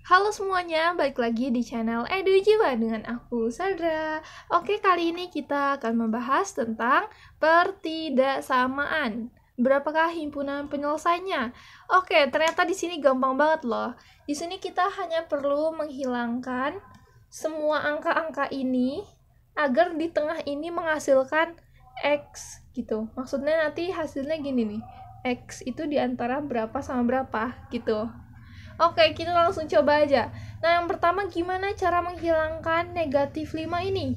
Halo semuanya, balik lagi di channel Edu Jiwa dengan aku Sandra. Oke, kali ini kita akan membahas tentang pertidaksamaan. Berapakah himpunan penyelesaiannya? Oke, ternyata di sini gampang banget loh. Di sini kita hanya perlu menghilangkan semua angka-angka ini agar di tengah ini menghasilkan x gitu. Maksudnya nanti hasilnya gini nih. X itu diantara berapa sama berapa gitu. Oke, kita langsung coba aja. Nah, yang pertama gimana cara menghilangkan negatif 5 ini?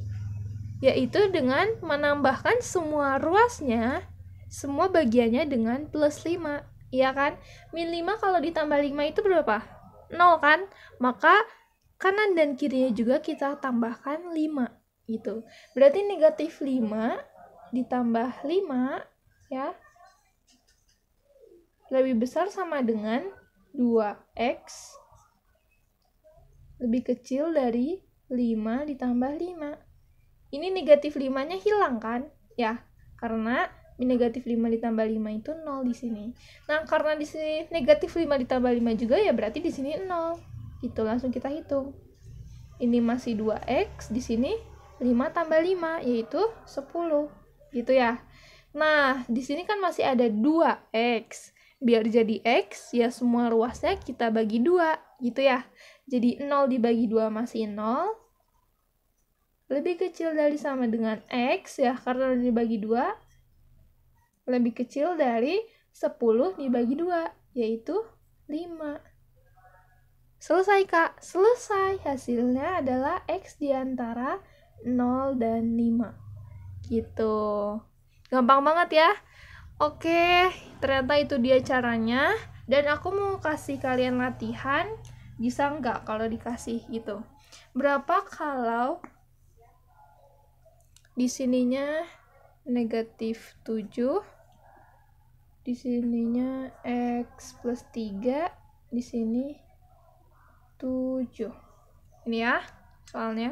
Yaitu dengan menambahkan semua ruasnya, semua bagiannya dengan plus 5. Iya kan? Min 5 kalau ditambah 5 itu berapa? 0 kan? Maka kanan dan kirinya juga kita tambahkan 5 gitu. Berarti negatif 5 ditambah 5 ya lebih besar sama dengan 2x lebih kecil dari 5 ditambah 5. Ini negatif 5-nya hilang kan? Ya, karena negatif 5 ditambah 5 itu 0 di sini. Nah, karena di sini negatif 5 ditambah 5 juga ya berarti di sini 0. Itu langsung kita hitung. Ini masih 2x, di sini 5 tambah 5 yaitu 10. Gitu ya. Nah, di sini kan masih ada 2x biar jadi X ya semua ruasnya kita bagi dua gitu ya jadi 0 dibagi 2 masih 0 lebih kecil dari sama dengan X ya karena dibagi 2 lebih kecil dari 10 dibagi 2 yaitu 5 Selesai kak, selesai. Hasilnya adalah X diantara 0 dan 5. Gitu. Gampang banget ya. Oke, ternyata itu dia caranya. Dan aku mau kasih kalian latihan, bisa nggak kalau dikasih gitu. Berapa kalau di sininya negatif 7, di sininya X plus 3, di sini 7. Ini ya soalnya.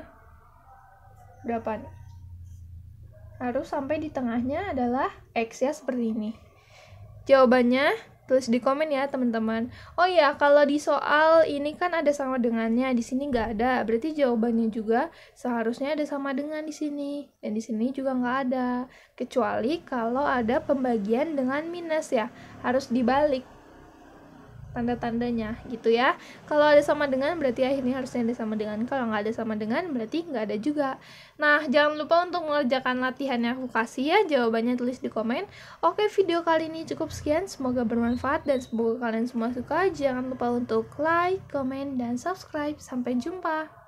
Berapa nih? harus sampai di tengahnya adalah X ya seperti ini. Jawabannya tulis di komen ya teman-teman. Oh iya, kalau di soal ini kan ada sama dengannya, di sini nggak ada. Berarti jawabannya juga seharusnya ada sama dengan di sini. Dan di sini juga nggak ada. Kecuali kalau ada pembagian dengan minus ya, harus dibalik tanda-tandanya gitu ya kalau ada sama dengan berarti akhirnya harusnya ada sama dengan kalau nggak ada sama dengan berarti nggak ada juga nah jangan lupa untuk mengerjakan latihan yang aku kasih ya jawabannya tulis di komen oke video kali ini cukup sekian semoga bermanfaat dan semoga kalian semua suka jangan lupa untuk like, komen, dan subscribe sampai jumpa